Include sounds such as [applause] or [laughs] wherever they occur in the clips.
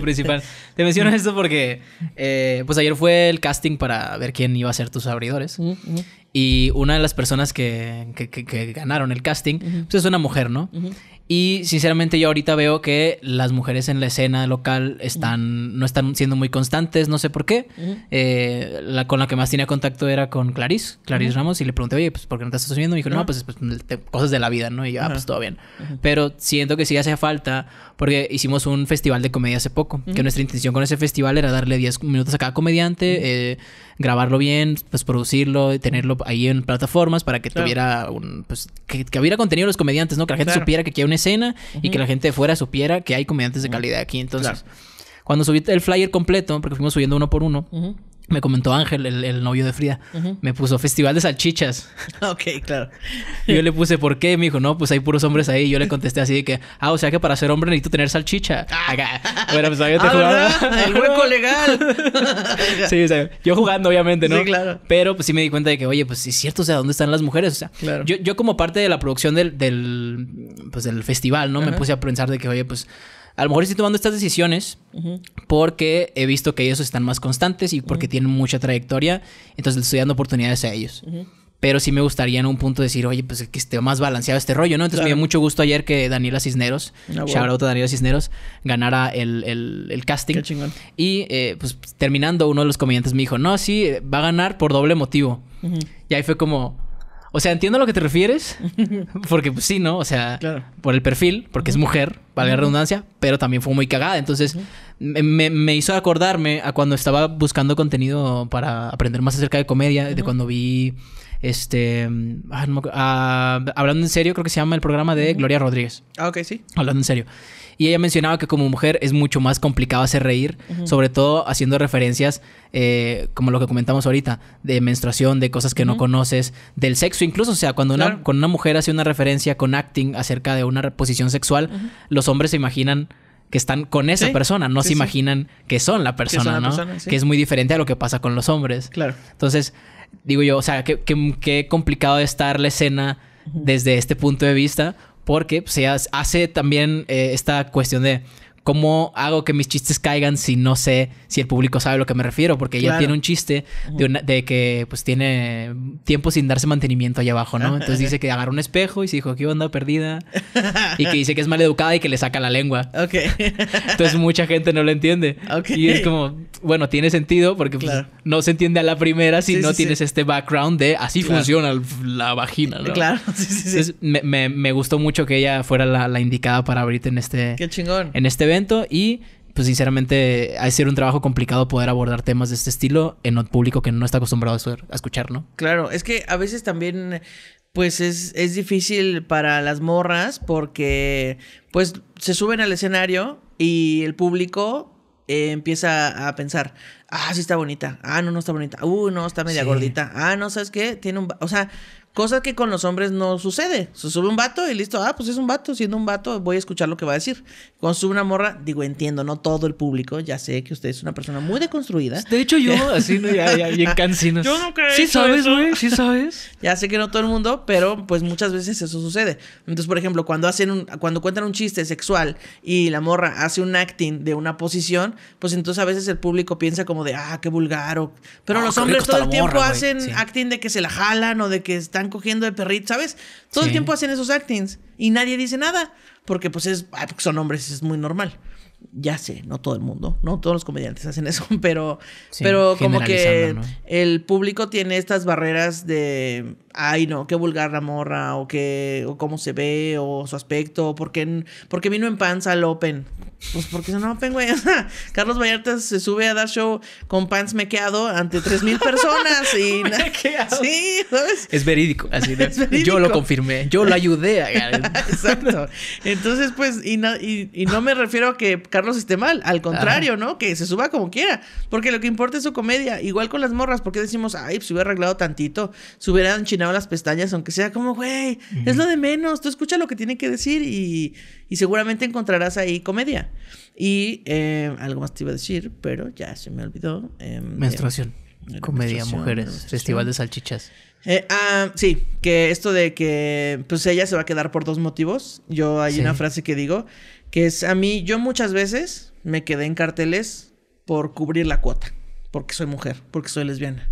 principal. Te menciono esto porque, eh, pues ayer fue el casting para ver quién iba a ser tus abridores. Y una de las personas que, que, ganaron el casting pues es una mujer, ¿no? Y sinceramente yo ahorita veo que las mujeres en la escena local están, no están siendo muy constantes, no sé por qué. Eh, la con la que más tenía contacto era con Clarice, Clarice Ramos, y le pregunté, oye, pues ¿por qué no te estás subiendo? Y dijo, no, pues, pues cosas de la vida, ¿no? Y yo, ah, pues todo bien. Pero siento que sí hace falta, porque hicimos un festival de comedia hace poco, que nuestra intención con ese festival era darle 10 minutos a cada comediante, eh, grabarlo bien, pues producirlo, tenerlo ahí en plataformas para que tuviera un, pues, que, hubiera contenido de los comediantes, ¿no? Que la gente supiera que aquí hay una escena y que la gente de fuera supiera que hay comediantes de calidad aquí. Entonces, cuando subí el flyer completo, porque fuimos subiendo uno por uno, me comentó Ángel, el, novio de Frida, me puso festival de salchichas. [laughs] Ok, claro. yo le puse, ¿por qué? Me dijo, no, pues hay puros hombres ahí. yo le contesté así de que, ah, o sea que para ser hombre necesito tener salchicha. Ah. Bueno, pues había te ah, jugaba. El hueco legal. [laughs] sí, o sea, yo jugando, obviamente, ¿no? Sí, claro. Pero pues sí me di cuenta de que, oye, pues sí es cierto, o sea, ¿dónde están las mujeres? O sea, yo, yo como parte de la producción del, del pues del festival, ¿no? Me puse a pensar de que, oye, pues a lo mejor estoy tomando estas decisiones porque he visto que ellos están más constantes y porque tienen mucha trayectoria, entonces les estoy dando oportunidades a ellos. Pero sí me gustaría en un punto decir, oye, pues que esté más balanceado este rollo, ¿no? Entonces me dio mucho gusto ayer que Daniela Cisneros, ah, Daniela Cisneros, ganara el, casting. Qué chingón. Y eh, pues terminando, uno de los comediantes me dijo, no, sí, va a ganar por doble motivo. Y ahí fue como, o sea, entiendo a lo que te refieres, [laughs] porque pues sí, ¿no? O sea, por el perfil, porque es mujer, valga la redundancia, pero también fue muy cagada. Entonces, me, me, hizo acordarme a cuando estaba buscando contenido para aprender más acerca de comedia, de cuando vi este. Ah, ah, hablando en serio, creo que se llama el programa de Gloria Rodríguez. Ah, ok, sí. Hablando en serio. Y ella mencionaba que como mujer es mucho más complicado hacer reír, sobre todo haciendo referencias eh, como lo que comentamos ahorita, de menstruación, de cosas que no conoces, del sexo incluso. O sea, cuando una, mujer hace una referencia con acting acerca de una posición sexual, los hombres se imaginan que están con esa persona, no se imaginan que son la persona, ¿no? que es muy diferente a lo que pasa con los hombres. Claro. Entonces, digo yo, o sea, qué que, qué complicado estar la escena desde este punto de vista, porque se pues, hace también eh, esta cuestión de, ¿Cómo hago que mis chistes caigan si no sé si el público sabe a lo que me refiero? Porque ella tiene un chiste de, que pues tiene tiempo sin darse mantenimiento allá abajo, ¿no? Entonces dice que agarró un espejo y se dijo, ¿qué onda? Perdida. Y que dice que es mal educada y que le saca la lengua. [laughs] Ok. Entonces mucha gente no lo entiende. Ok. Y es como, bueno, tiene sentido porque pues, no se entiende a la primera si no tienes este background de así funciona la vagina, ¿no? Claro, me, gustó mucho que ella fuera la, indicada para abrirte en este... Qué chingón. En este evento y pues sinceramente ha sido un trabajo complicado poder abordar temas de este estilo en un público que no está acostumbrado a, escuchar, ¿no? Claro, es que a veces también pues es, difícil para las morras porque pues se suben al escenario y el público eh, empieza a pensar, ah, sí está bonita, ah, no, no está bonita, uh, no, está media gordita, ah, no, ¿sabes qué? Tiene un... O sea, Cosa que con los hombres no sucede. Se sube un vato y listo, ah, pues es un vato, siendo un vato voy a escuchar lo que va a decir. Cuando sube una morra, digo, entiendo, no todo el público, ya sé que usted es una persona muy deconstruida. De hecho yo, [laughs] así, ¿no? ya, ya, bien Yo Sí sabes, güey, sí sabes. [laughs] Ya sé que no todo el mundo, pero pues muchas veces eso sucede. Entonces, por ejemplo, cuando hacen un, cuando cuentan un chiste sexual y la morra hace un acting de una posición, pues entonces a veces el público piensa como de, ah, qué vulgar. O... Pero ah, los hombres todo el tiempo hacen acting de que se la jalan o de que está están cogiendo de perrito, ¿sabes? Todo el tiempo hacen esos actings y nadie dice nada, porque pues es, ah, son hombres, es muy normal. Ya sé, no todo el mundo, no todos los comediantes hacen eso, [laughs] pero, pero como que el público tiene estas barreras de ay no, qué vulgar la morra, o qué, o cómo se ve, o su aspecto, o por qué, vino en panza al Open. Pues porque no, Open, güey. [laughs] Carlos Vallarta se sube a dar show con pants mequeado ante 3.000 personas y... [laughs] sí, Es verídico, así [laughs] Yo lo confirmé, yo lo ayudé a Exacto. Entonces, pues, y, no me refiero a que Carlos esté mal, al contrario, ¿no? Que se suba como quiera, porque lo que importa es su comedia. Igual con las morras, porque decimos, ay, se pues, hubiera arreglado tantito, se hubieran chinado las pestañas, aunque sea como, güey, es lo de menos, tú escucha lo que tiene que decir y, seguramente encontrarás ahí comedia. Y eh, algo más te iba a decir, pero ya se me olvidó. Em, eh, menstruación. comedia, mujeres, festival de salchichas. Eh, ah, sí, que esto de que pues ella se va a quedar por dos motivos. Yo hay una frase que digo, que es a mí, yo muchas veces me quedé en carteles por cubrir la cuota, porque soy mujer, porque soy lesbiana.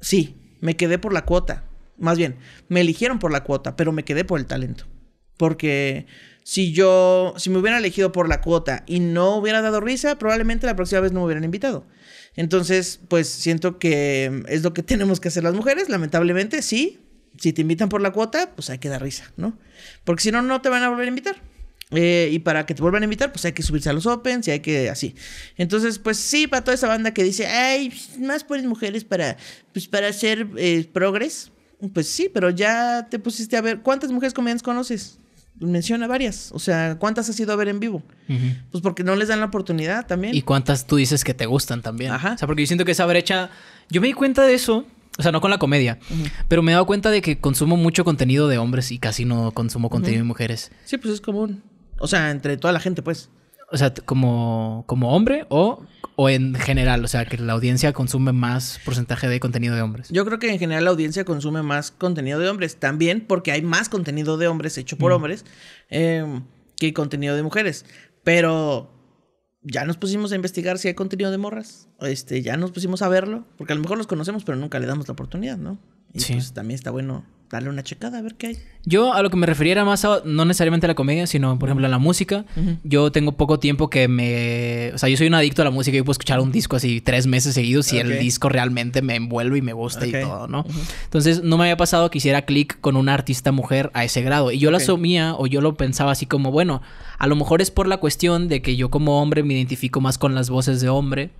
Sí, me quedé por la cuota, más bien, me eligieron por la cuota, pero me quedé por el talento. Porque si yo, si me hubiera elegido por la cuota y no hubiera dado risa, probablemente la próxima vez no me hubieran invitado. Entonces, pues siento que es lo que [laughs] tenemos que hacer las mujeres, lamentablemente, sí. Si te invitan por la cuota, pues hay que dar risa, ¿no? Porque si no, no te van a volver a invitar. Eh, y para que te vuelvan a invitar, pues hay que subirse a los Opens y hay que así. Entonces, pues sí, para toda esa banda que dice, hay más pues mujeres para, pues para hacer eh, progres. Pues sí, pero ya te pusiste a ver. ¿Cuántas mujeres comediantes conoces? Menciona varias. O sea, ¿cuántas has ido a ver en vivo? Pues porque no les dan la oportunidad también. ¿Y cuántas tú dices que te gustan también? Ajá. O sea, porque yo siento que esa brecha. Yo me di cuenta de eso. O sea, no con la comedia, pero me he dado cuenta de que consumo mucho contenido de hombres y casi no consumo contenido de mujeres. Sí, pues es común. O sea, entre toda la gente, pues. O sea, como, como hombre o en general, o sea, que la audiencia consume más porcentaje de contenido de hombres. Yo creo que en general la audiencia consume más contenido de hombres, también porque hay más contenido de hombres hecho por mm. hombres em, que contenido de mujeres. Pero ya nos pusimos a investigar si hay contenido de morras, este, ya nos pusimos a verlo, porque a lo mejor los conocemos, pero nunca le damos la oportunidad, ¿no? Y pues también está bueno Dale una checada a ver qué hay. Yo a lo que me refería era más no necesariamente a la comedia, sino por ejemplo a la música. Yo tengo poco tiempo que me... O sea, yo soy un adicto a la música. Yo puedo escuchar un disco así tres meses seguidos si y el disco realmente me envuelve y me gusta y todo, ¿no? Entonces no me había pasado que hiciera clic con una artista mujer a ese grado. Y yo la asumía o yo lo pensaba así como, bueno, a lo mejor es por la cuestión de que yo como hombre me identifico más con las voces de hombre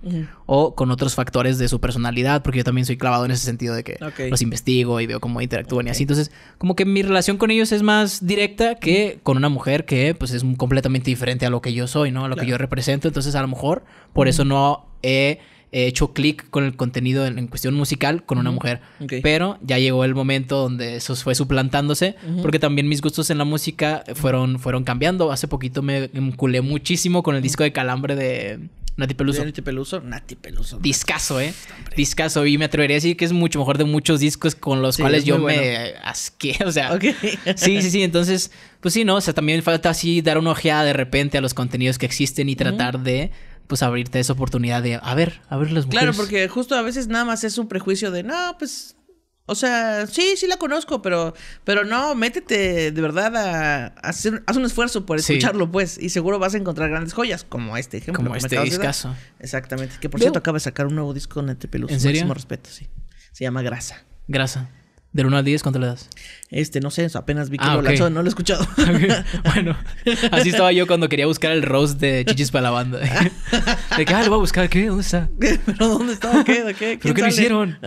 o con otros factores de su personalidad, porque yo también soy clavado en ese sentido de que los investigo y veo cómo interactúan y así. Entonces, como que mi relación con ellos es más directa que con una mujer que pues es completamente diferente a lo que yo soy, ¿no? A lo que yo represento. Entonces, a lo mejor por eso no he he hecho clic con el contenido en, cuestión musical con una mujer. Pero ya llegó el momento donde eso fue suplantándose, porque también mis gustos en la música fueron, fueron cambiando. Hace poquito me enculé muchísimo con el disco de Calambre de, Nati Peluso. Nati Peluso. Nati Peluso. Discaso, ¿eh? Discaso. Y me atrevería a decir que es mucho mejor de muchos discos con los cuales yo me asqué. [laughs] O sea. sí, sí, sí. Entonces, pues sí, ¿no? O sea, también falta así dar una ojeada de repente a los contenidos que existen y tratar de pues abrirte esa oportunidad de, a ver, a ver las mujeres. Claro, porque justo a veces nada más es un prejuicio de, no, pues, o sea, sí, sí la conozco, pero, pero no, métete de verdad a, haz un esfuerzo por escucharlo, pues, y seguro vas a encontrar grandes joyas, como este ejemplo. Como este discazo. Exactamente, que por cierto acaba de sacar un nuevo disco en el ¿En serio? respeto, sí. Se llama Grasa. Grasa. Del 1 al 10, ¿cuánto le das? Este, no sé, apenas vi que ah, lo lanzó, no lo he escuchado. [laughs] Bueno, así estaba yo cuando quería buscar el roast de Chichis para la banda. [laughs] De que, ah, lo voy a buscar, ¿qué? ¿Dónde está? [laughs] ¿Pero dónde está? ¿Qué? ¿De qué? ¿Pero qué lo hicieron?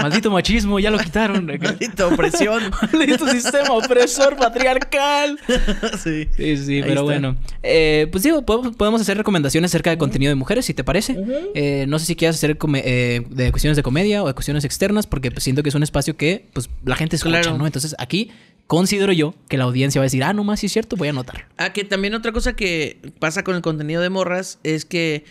Maldito machismo, ya lo quitaron. Maldita opresión. Maldito sistema opresor patriarcal. Sí. Sí, sí, pero bueno. Eh, pues digo, podemos hacer recomendaciones acerca de contenido de mujeres, si te parece. Eh, no sé si quieras hacer eh, de cuestiones de comedia o de cuestiones externas, porque siento que es un espacio que pues la gente escucha, ¿no? Entonces aquí considero yo que la audiencia va a decir, ah, no más, es cierto, voy a anotar. Ah, que también otra cosa que pasa con el contenido de morras es que,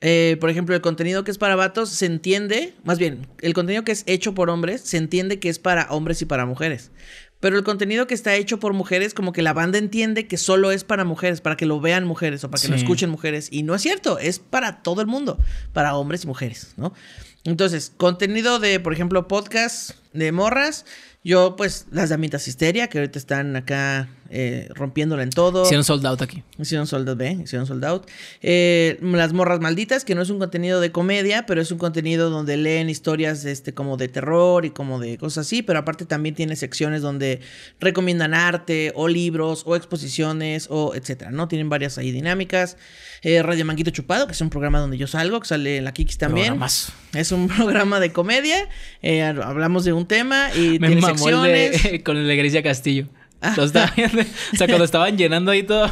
eh, por ejemplo, el contenido que es para vatos se entiende, más bien, el contenido que es hecho por hombres se entiende que es para hombres y para mujeres. Pero el contenido que está hecho por mujeres, como que la banda entiende que solo es para mujeres, para que lo vean mujeres o para que lo escuchen mujeres. Y no es cierto, es para todo el mundo, para hombres y mujeres, ¿no? Entonces, contenido de, por ejemplo, podcast, de morras. Yo, pues, las damitas histeria, que ahorita están acá eh, rompiéndola en todo. Hicieron sold out aquí. Hicieron sold out, ¿ve? Hicieron sold out. Eh, las morras malditas, que no es un contenido de comedia, pero es un contenido donde leen historias este, como de terror y como de cosas así. Pero aparte también tiene secciones donde recomiendan arte, o libros, o exposiciones, o etcétera, ¿no? Tienen varias ahí dinámicas. Eh, Radio Manguito Chupado, que es un programa donde yo salgo, que sale en la Kikis también. Es un [laughs] programa de comedia. Eh, hablamos de un un tema y Me tiene secciones. [laughs] con la Iglesia Castillo. [laughs] [laughs] o sea, cuando estaban llenando ahí todo,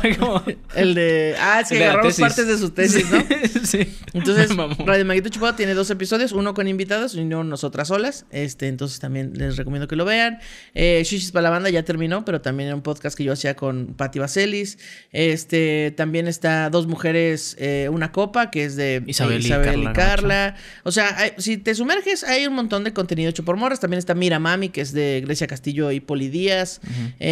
El de... Ah, es que partes de sus tesis, ¿no? [laughs] sí. Entonces, Radio Maguito Chupado tiene dos episodios, uno con invitados y uno nosotras solas. Este, entonces también les recomiendo que lo vean. Eh, Shishis para la banda ya terminó, pero también era un podcast que yo hacía con Patti Vaselis. Este, también está Dos Mujeres, eh, Una Copa, que es de Isabel, y, Carla. O sea, si te sumerges, hay un montón de contenido hecho por morras. También está Mira Mami, que es de Grecia Castillo y Poli Díaz.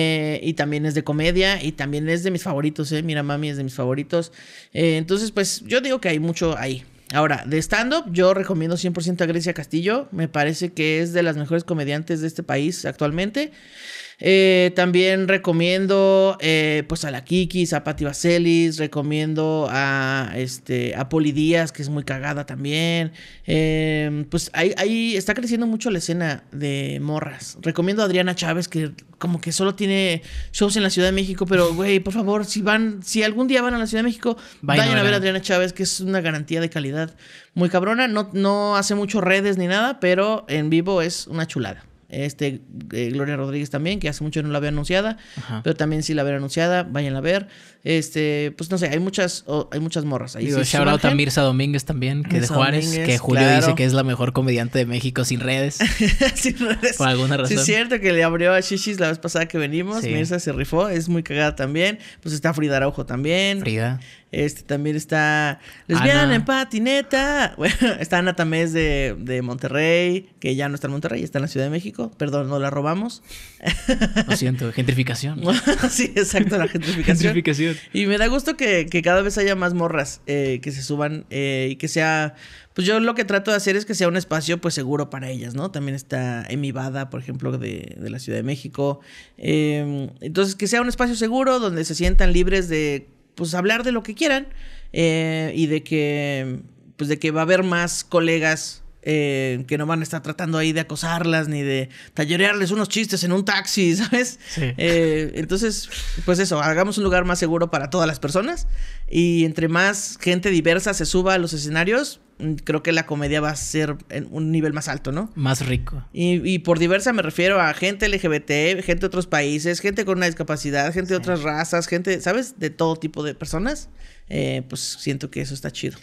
Eh, y también es de comedia y también es de mis favoritos, ¿eh? Mira, mami es de mis favoritos. Eh, entonces, pues yo digo que hay mucho ahí. Ahora, de stand-up, yo recomiendo 100% a Grecia Castillo. Me parece que es de las mejores comediantes de este país actualmente. Eh, también recomiendo eh, pues a la Kikis, a Patti Vaselis, recomiendo a, este, a Poli Díaz, que es muy cagada también. Em, pues ahí, está creciendo mucho la escena de morras. Recomiendo a Adriana Chávez, que como que solo tiene shows en la Ciudad de México, pero [laughs] güey, por favor, si van, si algún día van a la Ciudad de México, vayan, a ver a Adriana Chávez, que es una garantía de calidad muy cabrona. No, no hace mucho redes ni nada, pero en vivo es una chulada. Este, eh, Gloria Rodríguez también, que hace mucho no la había anunciada, pero también sí la había anunciada, vayan a ver. Este, pues no sé, hay muchas, hay muchas morras ahí. se ha hablado Mirza Domínguez también, que de Juárez, que Julio dice que es la mejor comediante de México sin redes. [laughs] sin redes. Por alguna razón. es cierto que le abrió a Shishis la vez pasada que venimos. Mirza se rifó, es muy cagada también. Pues está Frida Araujo también. Frida. Este también está Lesbiana Ana. en patineta. [laughs] Bueno, está Ana Tamés de, de, Monterrey, que ya no está en Monterrey, está en la Ciudad de México. Perdón, no la robamos. Lo siento, gentrificación. [laughs] sí, exacto, la gentrificación. gentrificación y me da gusto que, cada vez haya más morras eh, que se suban eh, y que sea. Pues yo lo que trato de hacer es que sea un espacio pues seguro para ellas, ¿no? También está Vada, por ejemplo, de, la Ciudad de México. Em, entonces, que sea un espacio seguro donde se sientan libres de pues hablar de lo que quieran eh, y de que pues de que va a haber más colegas eh, que no van a estar tratando ahí de acosarlas ni de tallerearles unos chistes en un taxi, [laughs] ¿sabes? Sí. Eh, entonces, pues eso, hagamos un lugar más seguro para todas las personas y entre más gente diversa se suba a los escenarios, mm, creo que la comedia va a ser en un nivel más alto, ¿no? Más rico. Y, por diversa me refiero a gente LGBT, gente de otros países, gente con una discapacidad, gente de otras razas, gente, ¿sabes? De todo tipo de personas. Eh, pues siento que eso está chido.